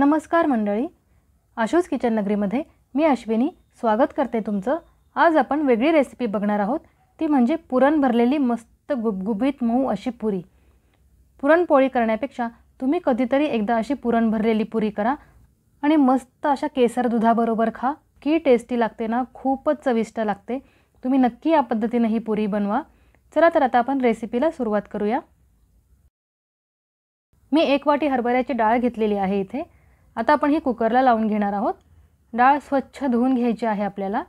नमस्कार मंडळी आशूज किचन नगरीमध्ये मी अश्विनी स्वागत करते तुमचं आज आपण वेगळी रेसिपी बघणार आहोत ती म्हणजे पुरण भरलेली मस्त गुबगुबीत मऊ अशी पुरी पुरणपोळी करण्यापेक्षा तुम्ही कधीतरी एकदा अशी पुरण भरलेली पुरी करा आणि मस्त अशा केसर दुधाबरोबर खा की टेस्टी लागते ना खूपच चविष्ट लागते तुम्ही नक्की या पद्धतीनं ही पुरी बनवा चला तर आता आपण रेसिपीला सुरुवात करूया मी एक वाटी हरभऱ्याची डाळ घेतलेली आहे इथे आता आपण हे कुकरला लावून घेणार आहोत डाळ स्वच्छ धुवून घ्यायची आहे आपल्याला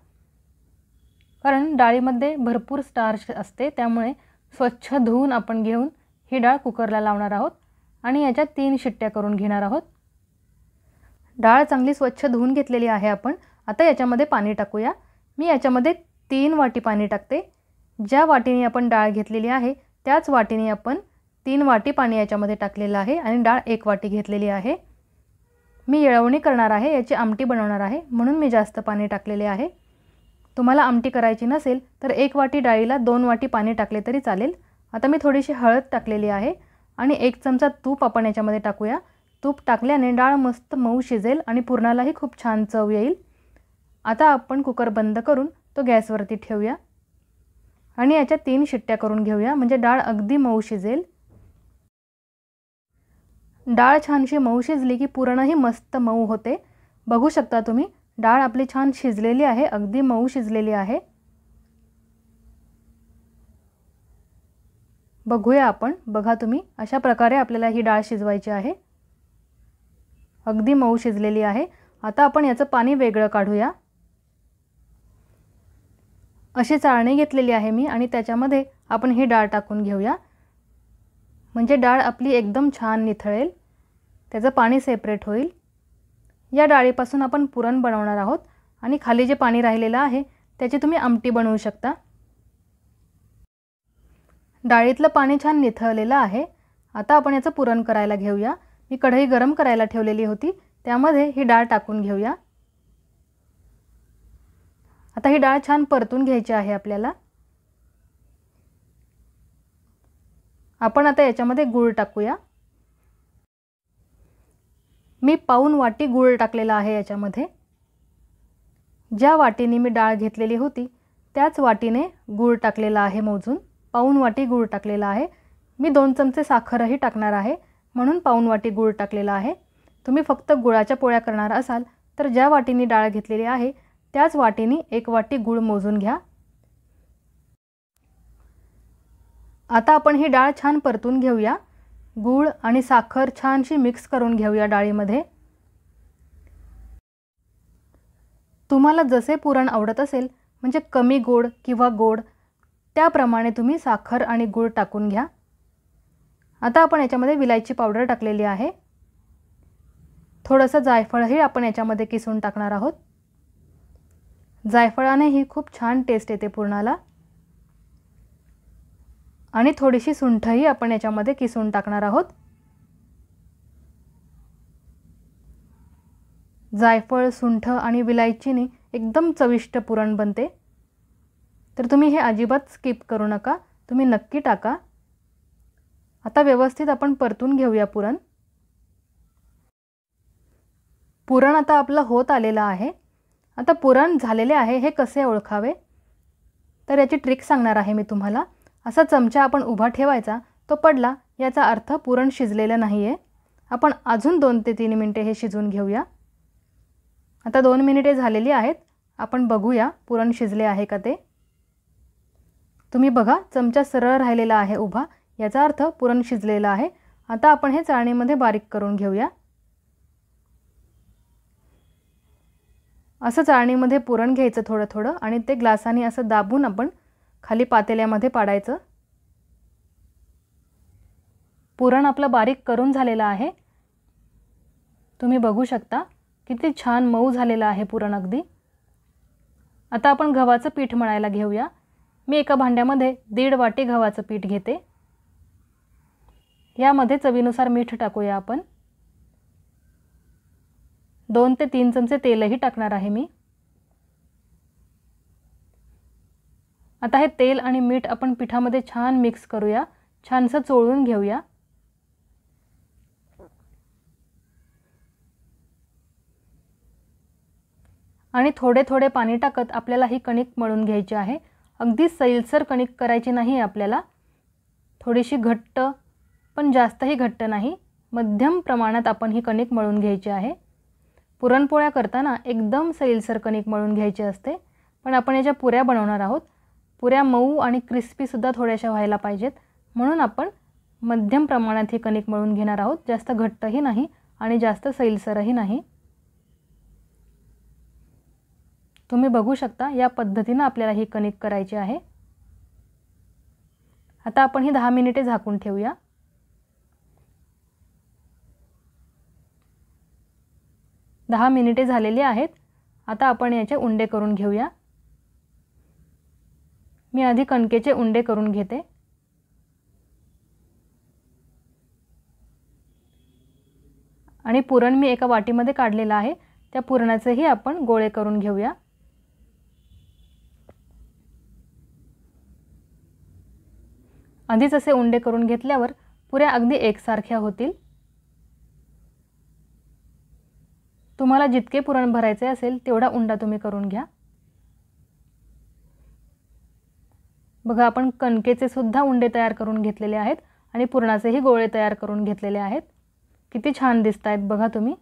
कारण डाळीमध्ये भरपूर स्टार्च असते त्यामुळे स्वच्छ धुवून आपण घेऊन ही डाळ कुकरला लावणार आहोत आणि याच्यात तीन शिट्ट्या करून घेणार आहोत डाळ चांगली स्वच्छ धुवून घेतलेली आहे आपण आता याच्यामध्ये पाणी टाकूया मी याच्यामध्ये तीन वाटी पाणी टाकते ज्या वाटीने आपण डाळ घेतलेली आहे त्याच वाटीने आपण तीन वाटी पाणी याच्यामध्ये टाकलेलं आहे आणि डाळ एक वाटी घेतलेली आहे मी येळवणी करणार आहे याची आमटी बनवणार आहे म्हणून मी जास्त पाणी टाकलेले आहे तुम्हाला आमटी करायची नसेल तर एक वाटी डाळीला दोन वाटी पाणी टाकले तरी चालेल आता मी थोडीशी हळद टाकलेली आहे आणि एक चमचा तूप आपण याच्यामध्ये टाकूया तूप टाकल्याने डाळ मस्त मऊ शिजेल आणि पुरणालाही खूप छान चव येईल आता आपण कुकर बंद करून तो गॅसवरती ठेवूया आणि याच्या तीन शिट्ट्या करून घेऊया म्हणजे डाळ अगदी मऊ शिजेल डाळ छानशी मऊ शिजली की पूर्णही मस्त मऊ होते बघू शकता तुम्ही डाळ आपली छान शिजलेली आहे अगदी मऊ शिजलेली आहे बघूया आपण बघा तुम्ही अशा प्रकारे आपल्याला ही डाळ शिजवायची आहे अगदी मऊ शिजलेली आहे आता आपण याचं पाणी वेगळं काढूया अशी चाळणी घेतलेली आहे मी आणि त्याच्यामध्ये आपण ही डाळ टाकून घेऊया म्हणजे डाळ आपली एकदम छान निथळेल त्याचं पाणी सेपरेट होईल या डाळीपासून आपण पुरण बनवणार आहोत आणि खाली जे पाणी राहिलेलं आहे त्याची तुम्ही आमटी बनवू शकता डाळीतलं पाणी छान निथळलेलं आहे आता आपण याचं पुरण करायला घेऊया मी कढई गरम करायला ठेवलेली होती त्यामध्ये ही डाळ टाकून घेऊया आता ही डाळ छान परतून घ्यायची आहे आपल्याला आपण आता याच्यामध्ये गूळ टाकूया मी पाऊन वाटी गूळ टाकलेला आहे याच्यामध्ये ज्या वाटीने मी डाळ घेतलेली होती त्याच वाटीने गूळ टाकलेला आहे मोजून पाऊन वाटी गूळ टाकलेला आहे मी दोन चमचे साखरही टाकणार आहे म्हणून पाऊन वाटी गूळ टाकलेला आहे तुम्ही फक्त गुळाच्या पोळ्या करणार असाल तर ज्या वाटीने डाळ घेतलेली आहे त्याच वाटीने एक वाटी गूळ मोजून घ्या आता आपण ही डाळ छान परतून घेऊया गूळ आणि साखर छानशी मिक्स करून घेऊया डाळीमध्ये तुम्हाला जसे पुरण आवडत असेल म्हणजे कमी गोड किंवा गोड त्याप्रमाणे तुम्ही साखर आणि गूळ टाकून घ्या आता आपण याच्यामध्ये विलायची पावडर टाकलेली आहे थोडंसं जायफळही आपण याच्यामध्ये किसून टाकणार आहोत जायफळाने ही खूप छान टेस्ट येते पुरणाला आणि थोडीशी सुंठही आपण याच्यामध्ये किसून टाकणार आहोत जायफळ सुंठ आणि विलायचीने एकदम चविष्ट पुरण बनते तर तुम्ही हे अजिबात स्किप करू नका तुम्ही नक्की टाका आता व्यवस्थित आपण परतून घेऊया पुरण पुरण आता आपलं होत आलेलं आहे आता पुरण झालेले आहे हे कसे ओळखावे तर याची ट्रिक सांगणार आहे मी तुम्हाला असा चमचा आपण उभा ठेवायचा तो पडला याचा अर्थ पुरण शिजलेलं नाही आहे आपण अजून दोन ते तीन मिनटे हे शिजवून घेऊया आता दोन मिनिटे झालेली आहेत आपण बघूया पुरण शिजले आहे का ते तुम्ही बघा चमचा सरळ राहिलेला आहे उभा याचा अर्थ पुरण शिजलेला आहे आता आपण हे चाळणीमध्ये बारीक करून घेऊया असं चाळणीमध्ये पुरण घ्यायचं थोडं थोडं आणि ते ग्लासाने असं दाबून आपण खाली पातेल्यामध्ये पाडायचं पुरण आपलं बारीक करून झालेलं आहे तुम्ही बघू शकता किती छान मऊ झालेलं आहे पुरण अगदी आता आपण गव्हाचं पीठ मळायला घेऊया मी एका भांड्यामध्ये दीड वाटी गव्हाचं पीठ घेते यामध्ये चवीनुसार मीठ टाकूया आपण दोन ते तीन चमचे तेलही टाकणार आहे मी आता हे तेल आणि मीठ आपण पिठामध्ये छान मिक्स करूया छानसं चोळून घेऊया आणि थोडे थोडे पाणी टाकत आपल्याला ही कणिक मळून घ्यायची आहे अगदी सैलसर कणिक करायची नाही आपल्याला थोडीशी घट्ट पण जास्तही घट्ट नाही मध्यम प्रमाणात आपण ही कणिक मळून घ्यायची आहे पुरणपोळ्या करताना एकदम सैलसर कणिक मळून घ्यायची असते पण आपण याच्या पुऱ्या बनवणार आहोत पुऱ्या मऊ आणि क्रिस्पीसुद्धा थोड्याशा व्हायला पाहिजेत म्हणून आपण मध्यम प्रमाणात हे कणिक मळून घेणार आहोत जास्त घट्टही नाही आणि जास्त सैलसरही नाही तुम्ही बघू शकता या पद्धतीनं आपल्याला ही कणिक करायची आहे आता आपण ही दहा मिनिटे झाकून ठेवूया दहा मिनिटे झालेली आहेत आता आपण याचे उंडे करून घेऊया मी आधी कणकेचे उंडे करून घेते आणि पुरण मी एका वाटीमध्ये काढलेलं आहे त्या पुरणाचेही आपण गोळे करून घेऊया आधीच असे उंडे करून घेतल्यावर पुऱ्या अगदी एकसारख्या होतील तुम्हाला जितके पुरण भरायचे असेल तेवढा उंडा तुम्ही करून घ्या बघा आपण कणकेचे सुद्धा उंडे तयार करून घेतलेले आहेत आणि पुरणाचेही गोळे तयार करून घेतलेले आहेत किती छान दिसत आहेत बघा तुम्ही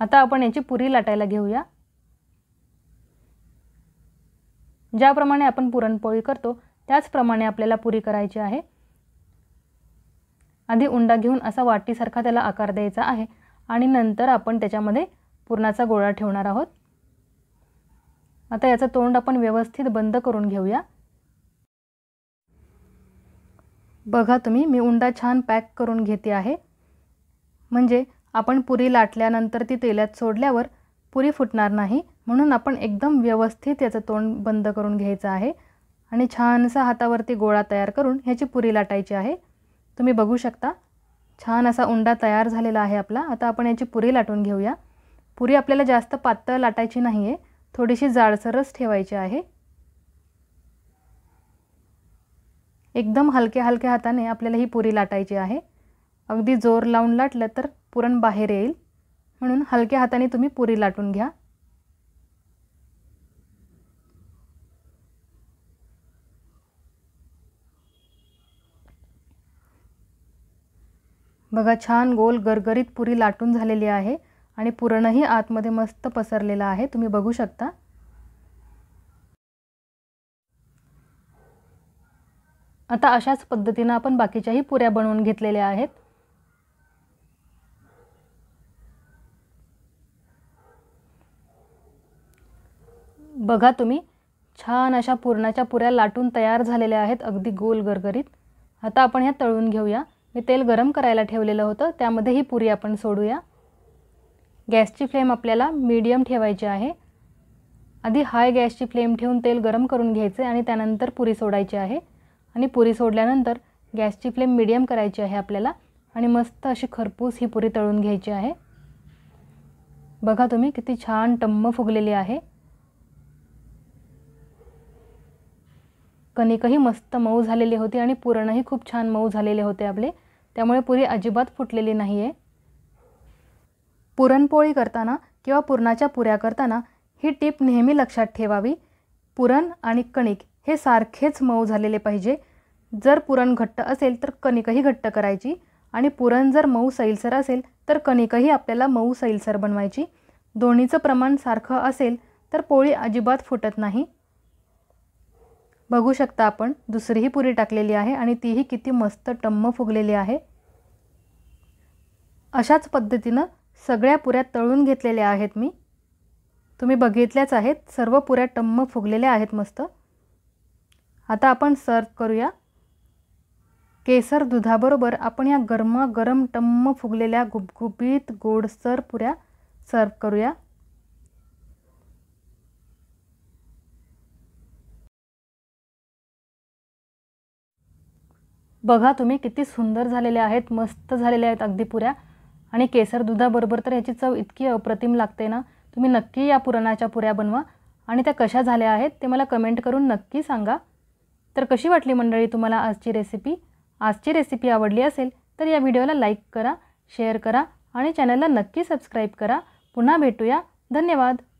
आता आपण याची पुरी लाटायला घेऊया ज्याप्रमाणे आपण पुरणपोळी करतो त्याचप्रमाणे आपल्याला पुरी करायची आहे आधी उंडा घेऊन असा वाटीसारखा त्याला आकार द्यायचा आहे आणि नंतर आपण त्याच्यामध्ये पुरणाचा गोळा ठेवणार आहोत आता याचं तोंड आपण व्यवस्थित बंद करून घेऊया बघा तुम्ही मी उंडा छान पॅक करून घेते आहे म्हणजे आपण पुरी लाटल्यानंतर ती तेलात सोडल्यावर पुरी फुटणार नाही म्हणून आपण एकदम व्यवस्थित याचं तोंड बंद करून घ्यायचं आहे आणि छानसा हातावरती गोळा तयार करून ह्याची पुरी लाटायची आहे तुम्ही बघू शकता छान असा उंडा तयार झालेला आहे आपला आता आपण याची पुरी लाटून घेऊया पुरी आपल्याला जास्त पातळ लाटायची नाही आहे थोडीशी जाडसरच ठेवायची आहे एकदम हलक्या हलक्या हाताने आपल्याला ही पुरी लाटायची आहे अगदी जोर लावून लाटलं तर पुरण बाहेर येईल म्हणून हलक्या हाताने तुम्ही पुरी लाटून घ्या बघा छान गोल गरगरीत पुरी लाटून झालेली आहे आणि पुरणही आतमध्ये मस्त पसरलेलं आहे तुम्ही बघू शकता आता अशाच पद्धतीनं आपण बाकीच्याही पुऱ्या बनवून घेतलेल्या आहेत बघा तुम्ही छान अशा पुरणाच्या पुऱ्या लाटून तयार झालेल्या आहेत अगदी गोल गरगरीत आता आपण ह्या तळून घेऊया मी तेल गरम करायला ठेवलेलं होतं त्यामध्ये ही पुरी आपण सोडूया गॅसची फ्लेम आपल्याला मीडियम ठेवायची आहे आधी हाय गॅसची फ्लेम ठेवून तेल गरम करून घ्यायचे आणि त्यानंतर पुरी सोडायची आहे आणि पुरी सोडल्यानंतर गॅसची फ्लेम मीडियम करायची आहे आपल्याला आणि मस्त अशी खरपूस ही पुरी तळून घ्यायची आहे बघा तुम्ही किती छान टम्म फुगलेली आहे कणिकही मस्त मऊ झालेली होती आणि पुरणही खूप छान मऊ झालेले होते आपले त्यामुळे पुरी अजिबात फुटलेली नाही आहे पुरणपोळी करताना किंवा पुरणाच्या पुऱ्या करताना ही टीप नेहमी लक्षात ठेवावी पुरण आणि कणिक हे सारखेच मऊ झालेले पाहिजे जर पुरण घट्ट असेल तर कणिकही घट्ट करायची आणि पुरण जर मऊ सैलसर असेल तर कणिकही आपल्याला मऊ सैलसर बनवायची दोन्हीचं प्रमाण सारखं असेल तर पोळी अजिबात फुटत नाही बघू शकता आपण दुसरीही पुरी टाकलेली आहे आणि तीही किती मस्त टम्म फुगलेली आहे अशाच पद्धतीनं सगळ्या पुऱ्या तळून घेतलेल्या आहेत मी तुम्ही बघितल्याच आहेत सर्व पुऱ्या टम्म फुगलेल्या आहेत मस्त आता आपण सर्व करूया केसर दुधाबरोबर आपण या गरमागरम टम्म फुगलेल्या गुबगुबीत गोडसर पुऱ्या सर्व करूया बघा तुम्ही किती सुंदर झालेल्या आहेत मस्त झालेल्या आहेत अगदी पुऱ्या आणि केसर दुधाबरोबर तर याची चव इतकी अप्रतिम लागते ना तुम्ही नक्की या पुरणाच्या पुऱ्या बनवा आणि त्या कशा झाल्या आहेत ते मला कमेंट करून नक्की सांगा तर कशी वाटली मंडळी तुम्हाला आजची रेसिपी आजची रेसिपी आवडली असेल तर या व्हिडिओला लाईक करा शेअर करा आणि चॅनलला नक्की सबस्क्राईब करा पुन्हा भेटूया धन्यवाद